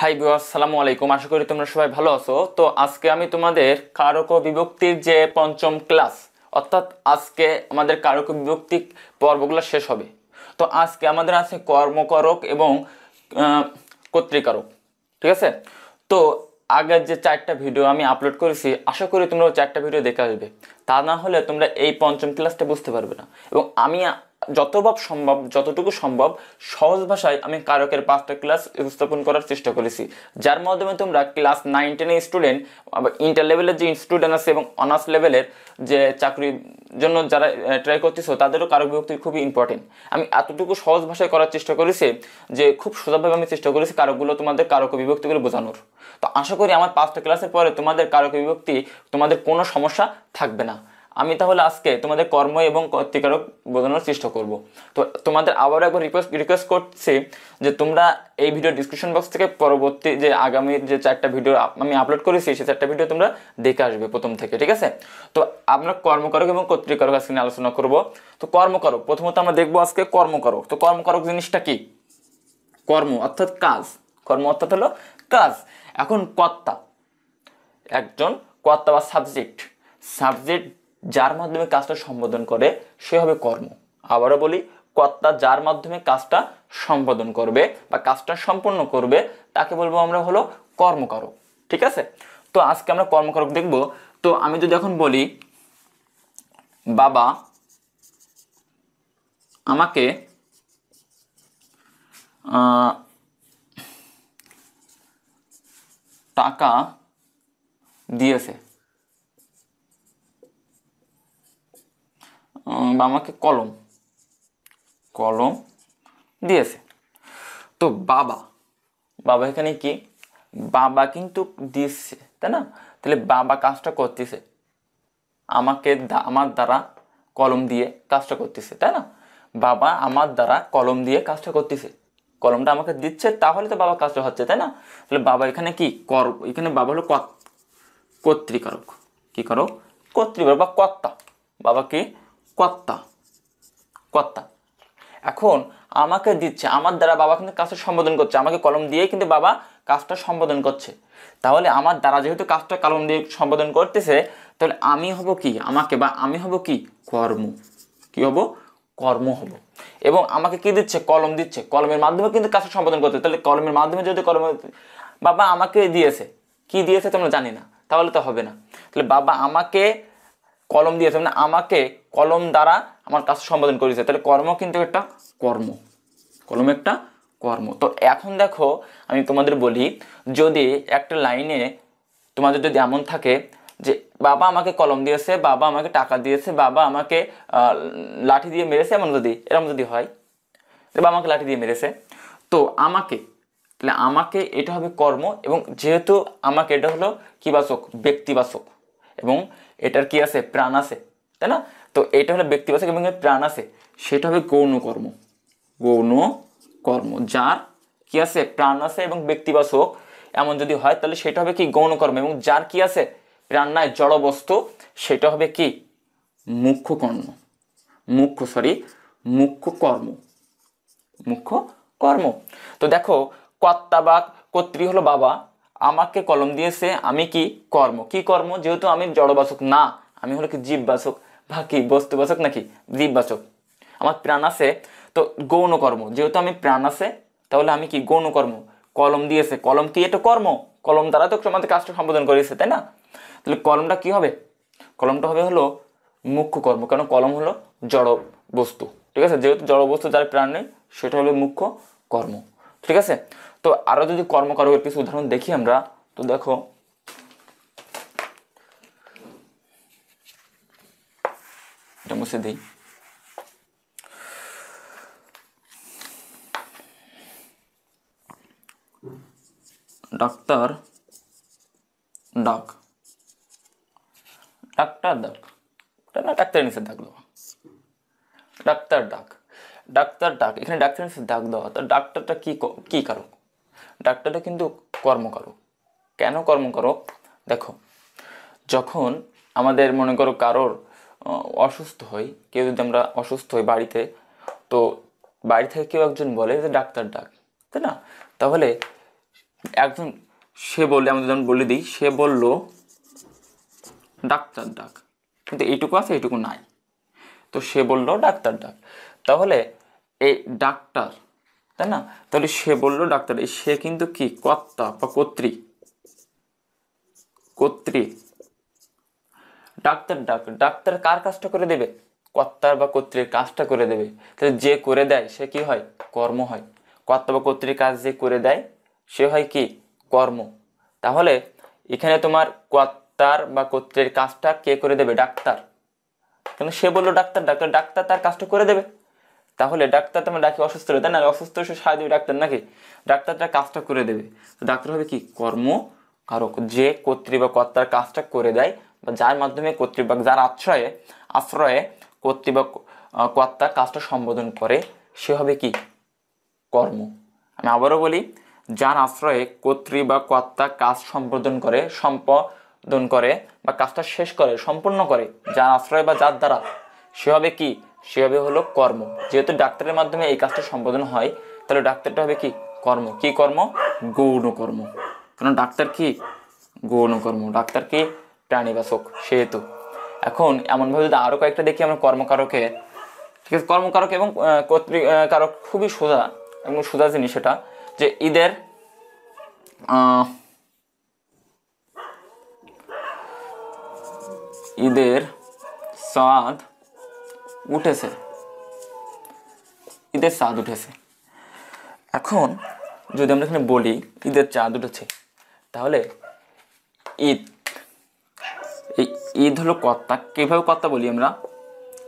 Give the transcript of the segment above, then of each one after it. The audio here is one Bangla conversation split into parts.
হাই বিওয়াস সালামু আলাইকুম আশা করি তোমরা সবাই ভালো আছো তো আজকে আমি তোমাদের কারক বিভক্তির যে পঞ্চম ক্লাস অর্থাৎ আজকে আমাদের কারক বিভক্তি পর্বগুলো শেষ হবে তো আজকে আমাদের আছে কর্মকারক এবং কর্তৃকারক ঠিক আছে তো আগের যে চারটা ভিডিও আমি আপলোড করেছি আশা করি তোমরা চারটা ভিডিও দেখে আসবে তা না হলে তোমরা এই পঞ্চম ক্লাসটা বুঝতে পারবে না এবং আমি যতভাব সম্ভব যতটুকু সম্ভব সহজ ভাষায় আমি কারকের পাঁচটা ক্লাস উপস্থাপন করার চেষ্টা করেছি যার মাধ্যমে তোমরা ক্লাস নাইন টেনের স্টুডেন্ট ইন্টার লেভেলের যে স্টুডেন্ট আছে এবং অনার্স লেভেলের যে চাকরির জন্য যারা ট্রাই করতেছো তাদেরও কারক বিভক্তি খুবই ইম্পর্টেন্ট আমি এতটুকু সহজ ভাষায় করার চেষ্টা করেছি যে খুব সোজাভাবে আমি চেষ্টা করেছি কারকগুলো তোমাদের কারক বিভক্তিগুলো বোঝানোর তো আশা করি আমার পাঁচটা ক্লাসের পরে তোমাদের কারক বিভক্তি তোমাদের কোনো সমস্যা থাকবে না আমি তাহলে আজকে তোমাদের কর্ম এবং কর্তিকারক বোঝানোর চেষ্টা করব তো তোমাদের আবারও একবার রিকোয়েস্ট রিকোয়েস্ট করছি যে তোমরা এই ভিডিও ডিসক্রিপশন বক্স থেকে পরবর্তী যে আগামী যে চারটা ভিডিও আমি আপলোড করেছি সেই চারটা ভিডিও তোমরা দেখে আসবে প্রথম থেকে ঠিক আছে তো আমরা কর্মকারক এবং কর্তৃকারক আজকে নিয়ে আলোচনা করব তো কর্মকারক প্রথমত আমরা দেখবো আজকে কর্মকারক তো কর্মকারক জিনিসটা কি কর্ম অর্থাৎ কাজ কর্ম অর্থাৎ হলো কাজ এখন কর্তা একজন কর্তা বা সাবজেক্ট সাবজেক্ট যার মাধ্যমে কাজটা সম্বোধন করে সে হবে কর্ম আবারও বলি কর্তা যার মাধ্যমে কাজটা সম্পাদন করবে বা কাজটা সম্পন্ন করবে তাকে বলবো আমরা হলো কর্মকারক ঠিক আছে তো আজকে আমরা কর্মকারক দেখব তো আমি যদি এখন বলি বাবা আমাকে টাকা দিয়েছে বা আমাকে কলম কলম দিয়েছে তো বাবা বাবা এখানে কি বাবা কিন্তু দিচ্ছে তাই না তাহলে বাবা কাজটা করতেছে আমাকে আমার দ্বারা কলম দিয়ে কাজটা করতেছে তাই না বাবা আমার দ্বারা কলম দিয়ে কাজটা করতেছে কলমটা আমাকে দিচ্ছে তাহলে তো বাবা কাজটা হচ্ছে তাই না তাহলে বাবা এখানে কি কর এখানে বাবা হলো কর্তৃকারক কী করো কর্তৃকারক বা কর্তা বাবা কি কত্তা কত্তা এখন আমাকে দিচ্ছে আমার দ্বারা বাবা কিন্তু কাজটা সম্বোধন করছে আমাকে কলম দিয়ে কিন্তু বাবা কাজটা সম্বোধন করছে তাহলে আমার দ্বারা যেহেতু কাজটা কলম দিয়ে সম্বোধন করতেছে তাহলে আমি হব কি আমাকে বা আমি হব কি কর্ম কি হব কর্ম হব এবং আমাকে কি দিচ্ছে কলম দিচ্ছে কলমের মাধ্যমে কিন্তু কাজটা সম্বোধন করতে তাহলে কলমের মাধ্যমে যদি কলম বাবা আমাকে দিয়েছে কি দিয়েছে তোমরা জানি না তাহলে তো হবে না তাহলে বাবা আমাকে কলম দিয়েছে মানে আমাকে কলম দ্বারা আমার কাজ সম্পাদন করেছে তাহলে কর্ম কিন্তু একটা কর্ম কলম একটা কর্ম তো এখন দেখো আমি তোমাদের বলি যদি একটা লাইনে তোমাদের যদি এমন থাকে যে বাবা আমাকে কলম দিয়েছে বাবা আমাকে টাকা দিয়েছে বাবা আমাকে লাঠি দিয়ে মেরেছে এমন যদি এরকম যদি হয় বাবা আমাকে লাঠি দিয়ে মেরেছে তো আমাকে তাহলে আমাকে এটা হবে কর্ম এবং যেহেতু আমাকে এটা হলো বাসক ব্যক্তিবাসক এবং এটার কি আছে প্রাণ আছে তাই না তো এটা হলো ব্যক্তিবাচক এবং প্রাণ আছে সেটা হবে গৌণ কর্ম গৌণ কর্ম যার কি আছে প্রাণ আছে এবং ব্যক্তিবাচক এমন যদি হয় তাহলে সেটা হবে কি গৌণ কর্ম এবং যার কি আছে প্রাণ নাই জড়বস্তু সেটা হবে কি মুখ্য কর্ম মুখ্য সরি মুখ্য কর্ম মুখ্য কর্ম তো দেখো কর্তা বা কর্ত্রী হলো বাবা আমাকে কলম দিয়েছে আমি কি কর্ম কি কর্ম যেহেতু আমি জড়বাসক না আমি হলো কি জীববাসক বা কি বস্তুবাসক নাকি জীববাসক আমার প্রাণ আছে তো গৌণ কর্ম যেহেতু আমি প্রাণ আছে তাহলে আমি কি গৌণ কর্ম কলম দিয়েছে কলম কি এটা কর্ম কলম দ্বারা তো আমাদের কাজটা সম্বোধন করেছে তাই না তাহলে কলমটা কি হবে কলমটা হবে হলো মুখ্য কর্ম কারণ কলম হলো জড় বস্তু ঠিক আছে যেহেতু জড় বস্তু যার প্রাণ নেই সেটা হলো মুখ্য কর্ম ঠিক আছে তো আরো যদি কর্মকারকের কিছু উদাহরণ দেখি আমরা তো দেখো এটা মুছে দিই ডাক্তার ডাক ডাক্তার ডাক না ডাক্তারের নিচে ডাক দেওয়া ডাক্তার ডাক ডাক্তার ডাক এখানে ডাক্তারের নিচে ডাক দেওয়া তো ডাক্তারটা কি কি কারক ডাক্তাররা কিন্তু করো কেন কর্মকারক দেখো যখন আমাদের মনে করো কারোর অসুস্থ হই কেউ যদি আমরা অসুস্থ হই বাড়িতে তো বাড়ি থেকে কেউ একজন বলে যে ডাক্তার ডাক তাই না তাহলে একজন সে বলে আমরা যেমন বলে দিই সে বলল ডাক্তার ডাক কিন্তু এইটুকু আছে এইটুকু নাই তো সে বলল ডাক্তার ডাক তাহলে এই ডাক্তার তাই না তাহলে সে বলল ডাক্তার সে কিন্তু কি কর্তা বা কর্ত্রী কর্ত্রী ডাক্তার ডাক ডাক্তার কার কাজটা করে দেবে কর্তার বা কর্ত্রীর কাজটা করে দেবে তাহলে যে করে দেয় সে কি হয় কর্ম হয় কর্তা বা কর্ত্রীর কাজ যে করে দেয় সে হয় কি কর্ম তাহলে এখানে তোমার কর্তার বা কর্ত্রীর কাজটা কে করে দেবে ডাক্তার কেন সে বললো ডাক্তার ডাক্তার ডাক্তার তার কাজটা করে দেবে তাহলে ডাক্তার তোমার ডাকি অসুস্থ হলে তাই না অসুস্থ সে সাহায্য ডাক্তার নাকি ডাক্তারটা কাজটা করে দেবে তো ডাক্তার হবে কি কর্ম কারক যে কর্তৃ বা কর্তার কাজটা করে দেয় বা যার মাধ্যমে কর্তৃ বা যার আশ্রয়ে আশ্রয়ে কর্তৃ বা কর্তা কাজটা সম্বোধন করে সে হবে কি কর্ম আমি আবারও বলি যার আশ্রয়ে কর্তৃ বা কর্তা কাজ সম্বোধন করে সম্পাদন করে বা কাজটা শেষ করে সম্পূর্ণ করে যার আশ্রয় বা যার দ্বারা সে হবে কি সেভাবে হলো কর্ম যেহেতু ডাক্তারের মাধ্যমে এই কাজটা সম্পাদন হয় তাহলে ডাক্তারটা হবে কি কর্ম কি কর্ম গৌণ কর্ম কারণ ডাক্তার কি গৌণ কর্ম ডাক্তার কি প্রাণীবাসক সেহেতু এখন এমনভাবে যদি আরও কয়েকটা দেখি আমরা কর্মকারকে ঠিক আছে কর্মকারক এবং কর্তৃকারক খুবই সোজা এবং সোজা জিনিস এটা যে ঈদের ঈদের চাঁদ উঠেছে ঈদের চাঁদ উঠেছে এখন যদি আমরা এখানে বলি ঈদের চাঁদ উঠেছে তাহলে ঈদ এই ঈদ হলো কর্তা কীভাবে কর্তা বলি আমরা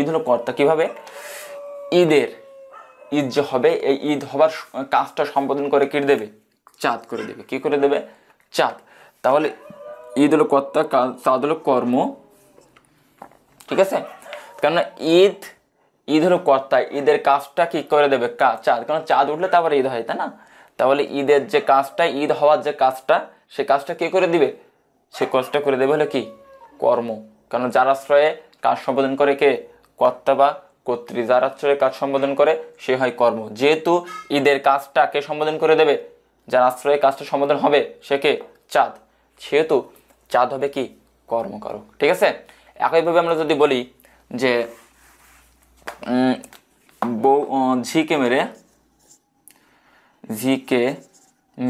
ঈদ হলো কর্তা কীভাবে ঈদের ঈদ যে হবে এই ঈদ হবার কাজটা সম্পাদন করে কী দেবে চাঁদ করে দেবে কী করে দেবে চাঁদ তাহলে ঈদ হলো কর্তা চাঁদ হলো কর্ম ঠিক আছে কেননা ঈদ ঈদ হলো কর্তা ঈদের কাজটা কি করে দেবে কা চাঁদ কারণ চাঁদ উঠলে তারপরে ঈদ হয় তাই না তাহলে ঈদের যে কাজটা ঈদ হওয়ার যে কাজটা সে কাজটা কে করে দিবে সে কাজটা করে দেবে হলো কি কর্ম কারণ যার আশ্রয়ে কাজ সম্বোধন করে কে কর্তা বা কর্তৃ যার আশ্রয়ে কাজ সম্বোধন করে সে হয় কর্ম যেহেতু ঈদের কাজটা কে সম্বোধন করে দেবে যার আশ্রয়ে কাজটা সম্বোধন হবে সে কে চাঁদ সেহেতু চাঁদ হবে কি কর্মকারক ঠিক আছে একইভাবে আমরা যদি বলি যে বউ ঝিকে মেরে ঝিকে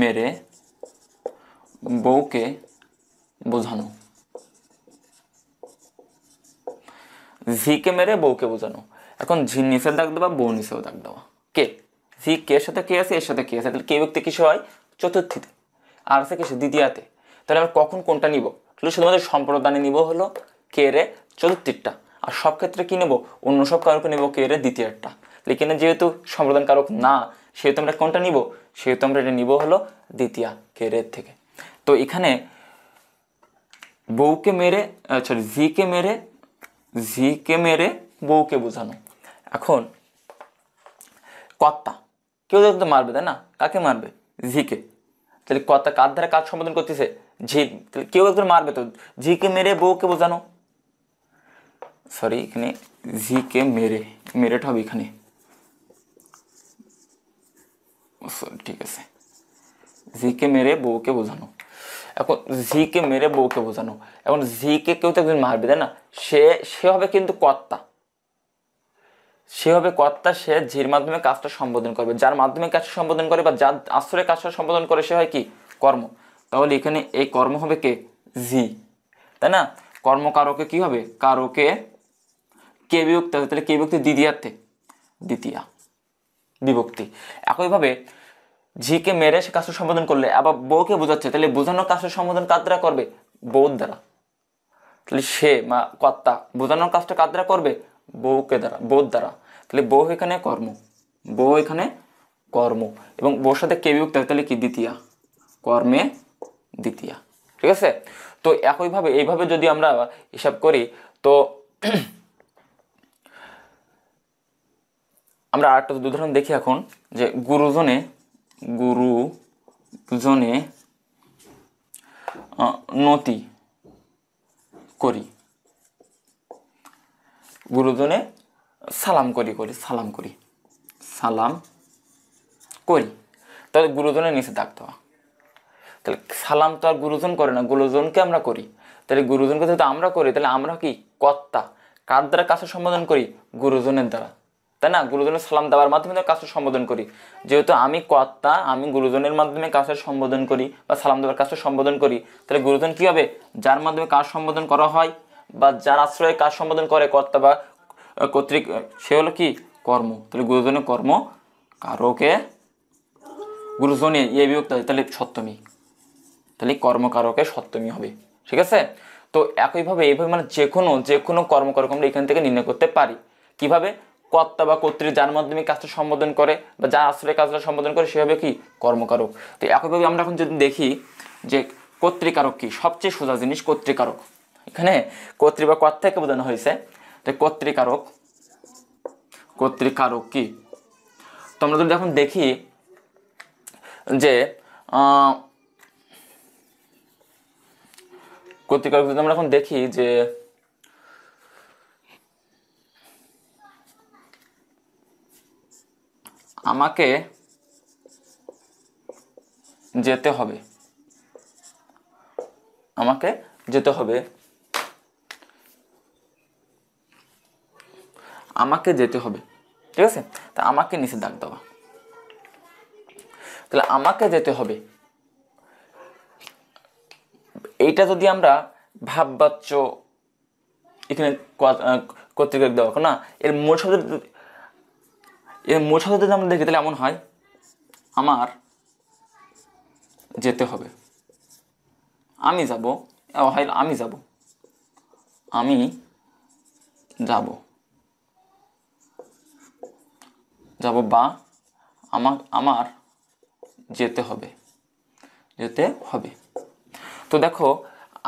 মেরে বউকে বোঝানো ঝিকে মেরে বউকে বোঝানো এখন ঝি নিষে ডাক দেওয়া বউ নিচেও ডাক দেওয়া কে ঝি কে সাথে কে আছে এর সাথে কে আছে তাহলে কে ব্যক্তি কিসে হয় চতুর্থীতে আর আছে কিসে দ্বিতীয়াতে তাহলে আমরা কখন কোনটা নিব তাহলে শুধুমাত্র সম্প্রদানে নিব হলো কে রে চতুর্থীরটা আর সব ক্ষেত্রে কী নেবো অন্য সব কারক নেবো কে এটা দ্বিতীয়টা তাহলে যেহেতু সমাধান কারক না সেহেতু আমরা কোনটা নিব সেহেতু আমরা এটা নিব হলো দ্বিতীয়া কেরের থেকে তো এখানে বউকে মেরে সরি জিকে মেরে জিকে মেরে বউকে বোঝানো এখন কর্তা কেউ তো মারবে তাই না কাকে মারবে কে তাহলে কর্তা কার দ্বারা কাজ সম্পাদন করতেছে ঝি তাহলে কেউ একজন মারবে তো ঝিকে মেরে বউকে বোঝানো সরি এখানে জি কে মেরে মেরেট হবে এখানে ঠিক আছে জি কে মেরে বউকে বোঝানো এখন জি কে মেরে বউকে বোঝানো এখন জি কে কেউ তো একজন মারবে তাই না সে সে হবে কিন্তু কর্তা সে হবে কর্তা সে জির মাধ্যমে কাজটা সম্বোধন করবে যার মাধ্যমে কাজ সম্বোধন করে বা যার আশ্রয়ে কাজটা সম্বোধন করে সে হয় কি কর্ম তাহলে এখানে এই কর্ম হবে কে জি তাই না কর্মকারকে কি হবে কারোকে কে বিভক্ত আছে তাহলে কে বিভক্তি দ্বিতীয়ার্থে দ্বিতীয়া বিভক্তি একইভাবে ঝিকে মেরে সে কাজটা সম্বোধন করলে আবার বউকে বোঝাচ্ছে তাহলে বোঝানোর কাজটা সম্বোধন কাদরা করবে বউর দ্বারা তাহলে সে মা কর্তা বোঝানোর কাজটা কাদরা করবে বউকে দ্বারা বউর দ্বারা তাহলে বউ এখানে কর্ম বউ এখানে কর্ম এবং বউর সাথে কে বিভক্ত হয় তাহলে কি দ্বিতীয়া কর্মে দ্বিতীয়া ঠিক আছে তো একইভাবে এইভাবে যদি আমরা হিসাব করি তো আমরা আরেকটা উদাহরণ দেখি এখন যে গুরুজনে গুরুজনে নতি করি গুরুজনে সালাম করি করি সালাম করি সালাম করি তাহলে গুরুজনের নিচে থাকতে দেওয়া তাহলে সালাম তো আর গুরুজন করে না গুরুজনকে আমরা করি তাহলে গুরুজনকে যেহেতু আমরা করি তাহলে আমরা কি কর্তা কার দ্বারা কাছে সম্বোধন করি গুরুজনের দ্বারা তাই না গুরুজনের সালাম দেওয়ার মাধ্যমে তার কাজটা সম্বোধন করি যেহেতু আমি কর্তা আমি গুরুজনের মাধ্যমে কাজটা সম্বোধন করি বা সালাম দেওয়ার কাজটা সম্বোধন করি তাহলে গুরুজন কী হবে যার মাধ্যমে কাজ সম্বোধন করা হয় বা যার আশ্রয়ে কাজ সম্বোধন করে কর্তা বা কর্তৃক সে হলো কি কর্ম তাহলে গুরুজনের কর্ম কারকে গুরুজনে এ বিভক্ত হয় তাহলে সপ্তমী তাহলে কর্ম কারোকে সপ্তমী হবে ঠিক আছে তো একইভাবে এইভাবে মানে যে কোনো যে কোনো কর্মকারক আমরা এখান থেকে নির্ণয় করতে পারি কিভাবে কর্তা বা কর্তৃ যার মাধ্যমে কাজটা সম্বোধন করে বা যার আশ্রয় কাজটা সম্বোধন করে সেভাবে কি কর্মকারক তো একইভাবে আমরা এখন যদি দেখি যে কর্তৃকারক কি সবচেয়ে সোজা জিনিস কর্তৃকারক এখানে কর্তৃ বা কর্তাকে বোঝানো হয়েছে তো কর্তৃকারক কর্তৃকারক কি তো আমরা যদি এখন দেখি যে কর্তৃকারক যদি আমরা এখন দেখি যে আমাকে যেতে হবে আমাকে যেতে হবে আমাকে যেতে হবে ঠিক আছে তা আমাকে নিচে দাগ দেওয়া তাহলে আমাকে যেতে হবে এইটা যদি আমরা ভাববাচ্য এখানে কর্তৃক দেওয়া না এর মূল শব্দ এর মোট সাথে যদি আমরা দেখি তাহলে এমন হয় আমার যেতে হবে আমি যাব হয় আমি যাব আমি যাব যাব বা আমার আমার যেতে হবে যেতে হবে তো দেখো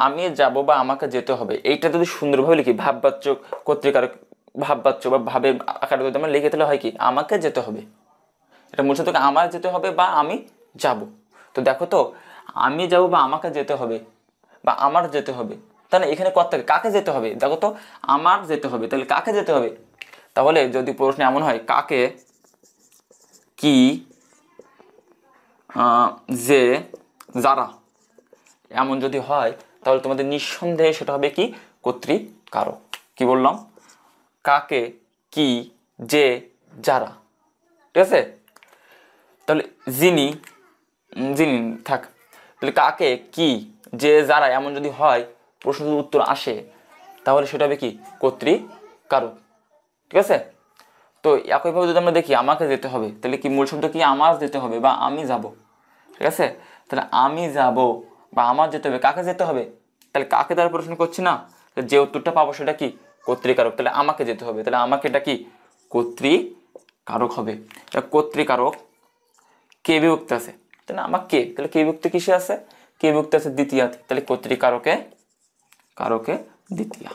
আমি যাব বা আমাকে যেতে হবে এইটা যদি সুন্দরভাবে লিখি ভাববাচক কর্তৃকার ভাববাচ্য বা ভাবের আকারে যদি আমার লিখে তাহলে হয় কি আমাকে যেতে হবে এটা মূল তোকে আমার যেতে হবে বা আমি যাব তো দেখো তো আমি যাব বা আমাকে যেতে হবে বা আমার যেতে হবে তাহলে এখানে কর্তাকে কাকে যেতে হবে দেখো তো আমার যেতে হবে তাহলে কাকে যেতে হবে তাহলে যদি প্রশ্ন এমন হয় কাকে কি যে যারা এমন যদি হয় তাহলে তোমাদের নিঃসন্দেহে সেটা হবে কি কর্তৃকারক কি বললাম কাকে কি যে যারা ঠিক আছে তাহলে যিনি যিনি থাক তাহলে কাকে কি যে যারা এমন যদি হয় প্রশ্ন যদি উত্তর আসে তাহলে সেটা হবে কি কর্তৃক কারক ঠিক আছে তো একইভাবে যদি আমরা দেখি আমাকে যেতে হবে তাহলে কি মূল শব্দ কি আমার যেতে হবে বা আমি যাব ঠিক আছে তাহলে আমি যাব বা আমার যেতে হবে কাকে যেতে হবে তাহলে কাকে তারা প্রশ্ন করছে না যে উত্তরটা পাবো সেটা কি কর্তৃকারক তাহলে আমাকে যেতে হবে তাহলে আমাকে এটা কি কর্তৃকারক হবে এটা কর্তৃকারক কে বিভক্ত আছে তাহলে আমার কে তাহলে কে বিভক্ত কিসে আছে কে বিভক্ত আছে দ্বিতীয়া তাহলে কর্তৃকারকে কারকে দ্বিতীয়া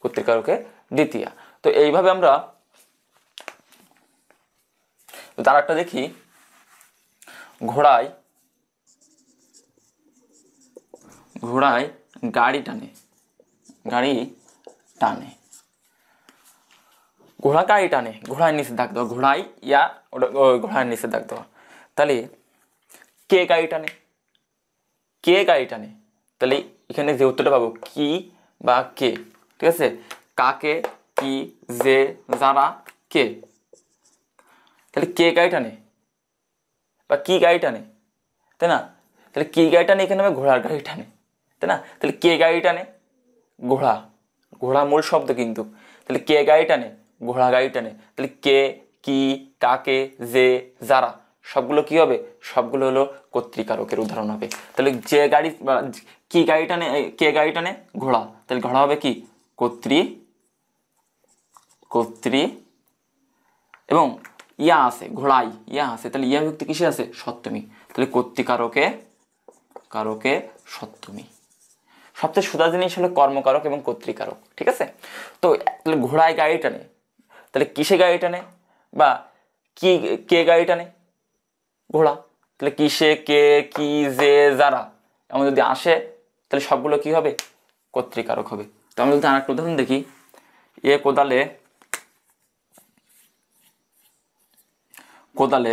কর্তৃকারকে দ্বিতীয়া তো এইভাবে আমরা তার একটা দেখি ঘোড়ায় ঘোড়ায় গাড়ি টানে গাড়ি টানে ঘোড়া কারই টানে ঘোড়ার নিচে দাগ দেওয়া ঘোড়াই ইয়া ওটা ঘোড়ার নিচে দাগ দেওয়া তাহলে কে গাড়ি টানে কে গাড়ি টানে তাহলে এখানে যে উত্তরটা পাবো কি বা কে ঠিক আছে কাকে কি যে যারা কে তাহলে কে গাড়ি টানে বা কি গাড়ি টানে তাই না তাহলে কি গাড়ি টানে এখানে ঘোড়ার গাড়ি টানে তাই না তাহলে কে গাড়ি টানে ঘোড়া ঘোড়া মূল শব্দ কিন্তু তাহলে কে গাড়ি টানে ঘোড়া গাড়ি টানে তাহলে কে কি কাকে যে যারা সবগুলো কি হবে সবগুলো হলো কর্তৃকারকের উদাহরণ হবে তাহলে যে গাড়ি কি গাড়ি টানে কে গাড়ি টানে ঘোড়া তাহলে ঘোড়া হবে কি কর্তৃ কর্তৃ এবং ইয়া আছে ঘোড়াই ইয়া আছে তাহলে ইয়া ব্যক্তি কিসে আছে সপ্তমী তাহলে কর্তৃকারকে কারকে সপ্তমী সবচেয়ে সোজা জিনিস হলো কর্মকারক এবং কর্তৃকারক ঠিক আছে তো তাহলে ঘোড়ায় গাড়ি টানে তাহলে কিসে গাড়ি টানে বা কি কে গাড়ি টানে ঘোড়া তাহলে কিসে কে কি যে যারা এমন যদি আসে তাহলে সবগুলো কি হবে কর্তৃকারক হবে তো আমি যদি আর একটা উদাহরণ দেখি এ কোদালে কোদালে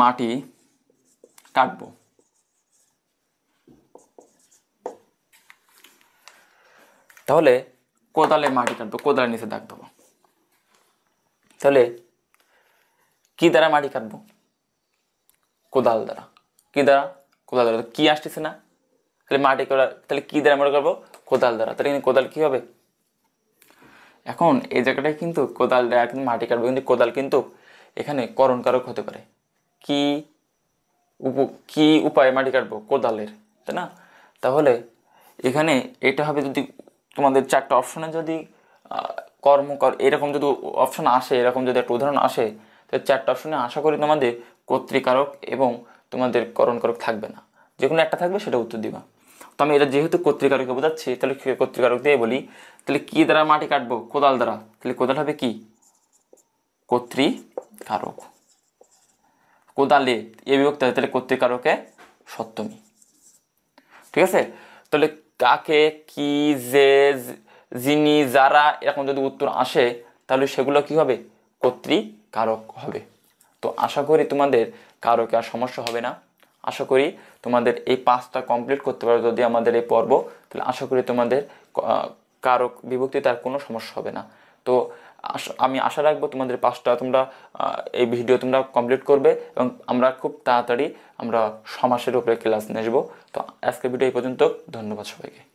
মাটি কাটবো তাহলে কোদালে মাটি কাটবো কোদালের নিচে দাগ দেবো তাহলে কি দ্বারা মাটি কাটবো কোদাল দ্বারা কি দ্বারা কোদাল দ্বারা কি আসতেছে না তাহলে মাটি করা তাহলে কি দ্বারা আমরা করবো কোদাল দ্বারা তাহলে কিন্তু কোদাল কি হবে এখন এই জায়গাটায় কিন্তু কোদাল দ্বারা কিন্তু মাটি কাটবো কিন্তু কোদাল কিন্তু এখানে করণকারক হতে পারে কি উপ কী উপায়ে মাটি কাটবো কোদালের তাই না তাহলে এখানে এটা হবে যদি তোমাদের চারটা অপশনে যদি কর্ম এরকম যদি অপশন আসে এরকম যদি একটা উদাহরণ আসে তাহলে চারটা অপশনে আশা করি তোমাদের কর্তৃকারক এবং তোমাদের করণকারক থাকবে না যে কোনো একটা থাকবে সেটা উত্তর দিবা তো আমি এটা যেহেতু কর্তৃকারকে বোঝাচ্ছি তাহলে কর্তৃকারক দিয়ে বলি তাহলে কী দ্বারা মাটি কাটবো কোদাল দ্বারা তাহলে কোদাল হবে কী কর্তৃকারক কোদালে এ বিভক্ত হয় তাহলে কর্তৃকারকে সপ্তমী ঠিক আছে তাহলে কাকে কি যে যিনি যারা এরকম যদি উত্তর আসে তাহলে সেগুলো কি হবে কর্তৃকারক হবে তো আশা করি তোমাদের কারোকে আর সমস্যা হবে না আশা করি তোমাদের এই পাঁচটা কমপ্লিট করতে পারো যদি আমাদের এই পর্ব তাহলে আশা করি তোমাদের কারক বিভক্তি তার কোনো সমস্যা হবে না তো আমি আশা রাখবো তোমাদের পাঁচটা তোমরা এই ভিডিও তোমরা কমপ্লিট করবে এবং আমরা খুব তাড়াতাড়ি আমরা সমাসের উপরে ক্লাস নিয়ে তো আজকের ভিডিও এই পর্যন্ত ধন্যবাদ সবাইকে